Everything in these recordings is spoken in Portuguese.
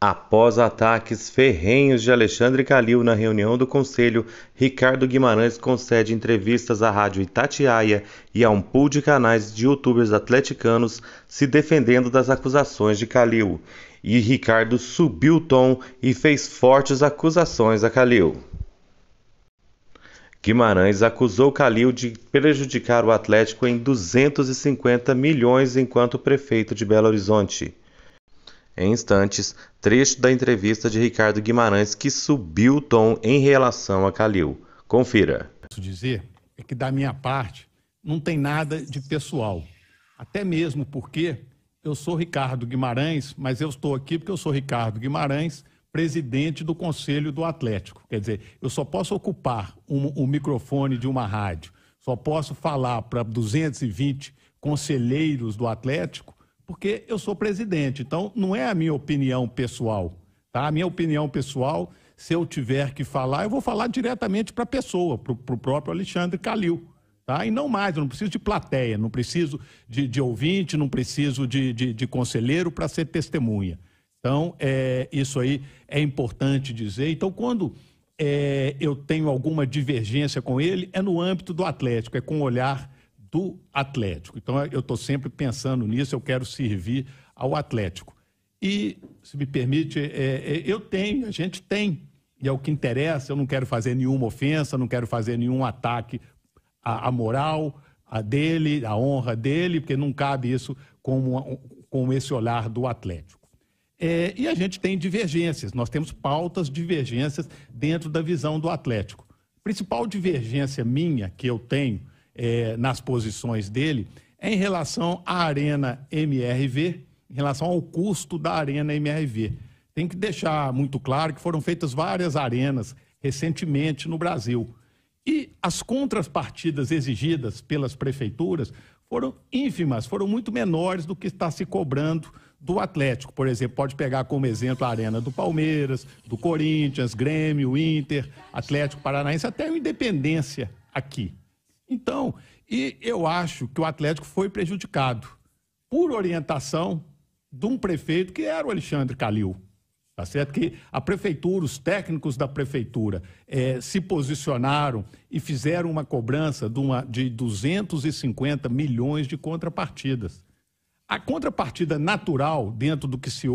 Após ataques ferrenhos de Alexandre Calil na reunião do conselho, Ricardo Guimarães concede entrevistas à rádio Itatiaia e a um pool de canais de youtubers atleticanos se defendendo das acusações de Calil. E Ricardo subiu o tom e fez fortes acusações a Calil. Guimarães acusou Calil de prejudicar o Atlético em 250 milhões enquanto prefeito de Belo Horizonte. Em instantes, trecho da entrevista de Ricardo Guimarães que subiu o tom em relação a Calil. Confira. Posso dizer é que, da minha parte, não tem nada de pessoal. Até mesmo porque eu sou Ricardo Guimarães, mas eu estou aqui porque eu sou Ricardo Guimarães, presidente do Conselho do Atlético. Quer dizer, eu só posso ocupar o um, um microfone de uma rádio, só posso falar para 220 conselheiros do Atlético porque eu sou presidente. Então, não é a minha opinião pessoal. Tá? A minha opinião pessoal, se eu tiver que falar, eu vou falar diretamente para a pessoa, para o próprio Alexandre Calil. Tá? E não mais, eu não preciso de plateia, não preciso de, de ouvinte, não preciso de, de, de conselheiro para ser testemunha. Então, é, isso aí é importante dizer. Então, quando é, eu tenho alguma divergência com ele, é no âmbito do Atlético, é com o olhar do Atlético. Então eu estou sempre pensando nisso, eu quero servir ao Atlético. E, se me permite, é, é, eu tenho, a gente tem, e é o que interessa, eu não quero fazer nenhuma ofensa, não quero fazer nenhum ataque à, à moral, dele, à honra dele, porque não cabe isso com, com esse olhar do Atlético. É, e a gente tem divergências, nós temos pautas divergências dentro da visão do Atlético. A principal divergência minha que eu tenho é, nas posições dele em relação à Arena MRV, em relação ao custo da Arena MRV. Tem que deixar muito claro que foram feitas várias arenas recentemente no Brasil. E as contrapartidas exigidas pelas prefeituras foram ínfimas, foram muito menores do que está se cobrando do Atlético. Por exemplo, pode pegar como exemplo a Arena do Palmeiras, do Corinthians, Grêmio, Inter, Atlético Paranaense, até o Independência aqui. Então, e eu acho que o Atlético foi prejudicado por orientação de um prefeito que era o Alexandre Calil. Tá certo? Que a prefeitura, os técnicos da prefeitura eh, se posicionaram e fizeram uma cobrança de, uma, de 250 milhões de contrapartidas. A contrapartida natural dentro do, que se,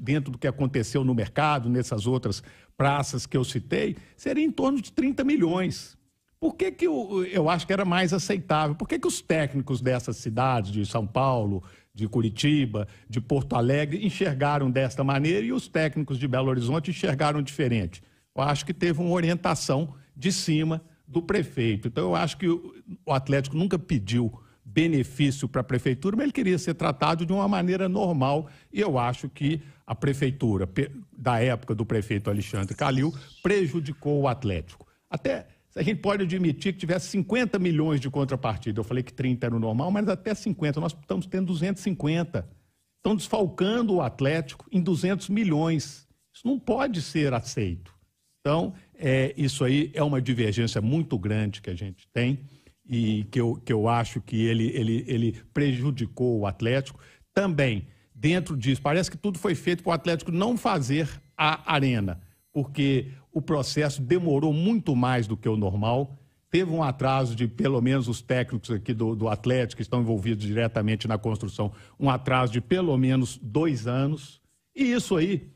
dentro do que aconteceu no mercado, nessas outras praças que eu citei, seria em torno de 30 milhões. Por que, que o, eu acho que era mais aceitável? Por que, que os técnicos dessas cidades, de São Paulo, de Curitiba, de Porto Alegre, enxergaram desta maneira e os técnicos de Belo Horizonte enxergaram diferente? Eu acho que teve uma orientação de cima do prefeito. Então, eu acho que o Atlético nunca pediu benefício para a prefeitura, mas ele queria ser tratado de uma maneira normal. E eu acho que a prefeitura, da época do prefeito Alexandre Calil, prejudicou o Atlético. Até se a gente pode admitir que tivesse 50 milhões de contrapartida. Eu falei que 30 era o normal, mas até 50. Nós estamos tendo 250. Estão desfalcando o Atlético em 200 milhões. Isso não pode ser aceito. Então, é, isso aí é uma divergência muito grande que a gente tem e que eu, que eu acho que ele, ele, ele prejudicou o Atlético. Também, dentro disso, parece que tudo foi feito para o Atlético não fazer a arena porque o processo demorou muito mais do que o normal. Teve um atraso de, pelo menos os técnicos aqui do, do Atlético, que estão envolvidos diretamente na construção, um atraso de pelo menos dois anos. E isso aí,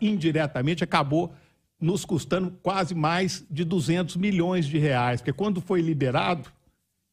indiretamente, acabou nos custando quase mais de 200 milhões de reais. Porque quando foi liberado,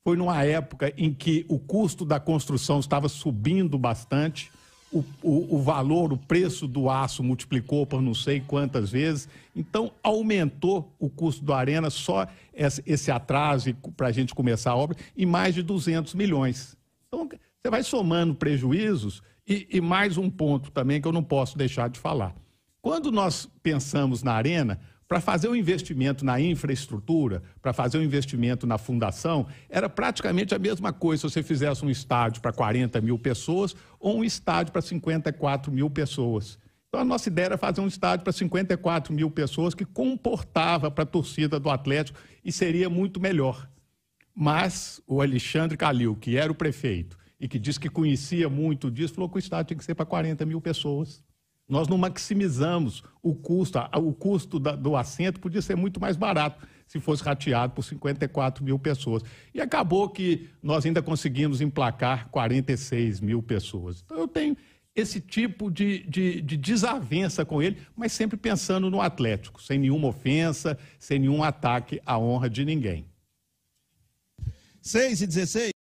foi numa época em que o custo da construção estava subindo bastante o, o, o, valor, o preço do aço multiplicou por não sei quantas vezes. Então, aumentou o custo do Arena, só esse atraso para a gente começar a obra, em mais de 200 milhões. Então, você vai somando prejuízos. E, e mais um ponto também que eu não posso deixar de falar. Quando nós pensamos na Arena, para fazer um investimento na infraestrutura, para fazer um investimento na fundação, era praticamente a mesma coisa se você fizesse um estádio para 40 mil pessoas ou um estádio para 54 mil pessoas. Então, a nossa ideia era fazer um estádio para 54 mil pessoas que comportava para a torcida do Atlético e seria muito melhor. Mas o Alexandre Calil, que era o prefeito e que disse que conhecia muito disso, falou que o estádio tinha que ser para 40 mil pessoas. Nós não maximizamos o custo. O custo do assento podia ser muito mais barato se fosse rateado por 54 mil pessoas. E acabou que nós ainda conseguimos emplacar 46 mil pessoas. Então eu tenho esse tipo de, de, de, desavença com ele, mas sempre pensando no Atlético, sem nenhuma ofensa, sem nenhum ataque à honra de ninguém. 6 e 16.